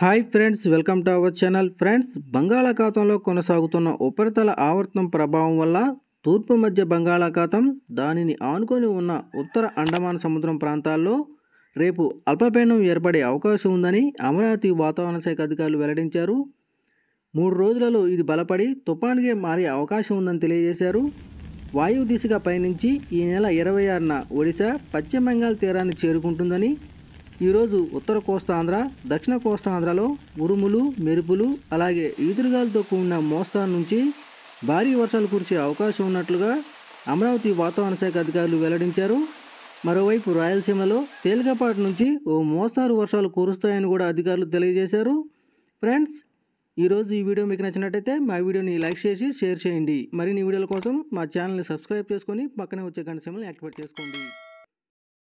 hi friends welcome to our channel friends బంగాళాఖాతంలో కొనసాగుతున్న ఉపరితల ఆవర్తనం ప్రభావం వల్ల తూర్పు మధ్య బంగాళాఖాతం దానిని ఆనుకొని ఉన్న ఉత్తర అండమాన్ సముద్రం ప్రాంతాల్లో రేపు అల్పపీడనం ఏర్పడే అవకాశం ఉందని అమరావతి వాతావరణ శాఖ అధికారులు వెల్లడించారు మూడు రోజులలో ఇది బలపడి తుఫాన్గా మారే అవకాశం ఉందని తెలియజేశారు వాయువు దిశగా పయనించి ఈ నెల ఇరవై ఆరున ఒడిశా పశ్చిమ బెంగాల్ తీరాన్ని చేరుకుంటుందని ఈరోజు ఉత్తర కోస్తాంధ్ర దక్షిణ కోస్తాంధ్రలో ఉరుములు మెరుపులు అలాగే ఈదురుగాలితో కూడిన మోస్తాను నుంచి భారీ వర్షాలు కురిసే అవకాశం ఉన్నట్లుగా అమరావతి వాతావరణ శాఖ అధికారులు వెల్లడించారు మరోవైపు రాయలసీమలో తేలికపాటి నుంచి ఓ మోస్తారు వర్షాలు కురుస్తాయని కూడా అధికారులు తెలియజేశారు ఫ్రెండ్స్ ఈరోజు ఈ వీడియో మీకు నచ్చినట్టయితే మా వీడియోని లైక్ చేసి షేర్ చేయండి మరిన్ని వీడియోల కోసం మా ఛానల్ని సబ్స్క్రైబ్ చేసుకొని పక్కనే వచ్చే గంట యాక్టివేట్ చేసుకోండి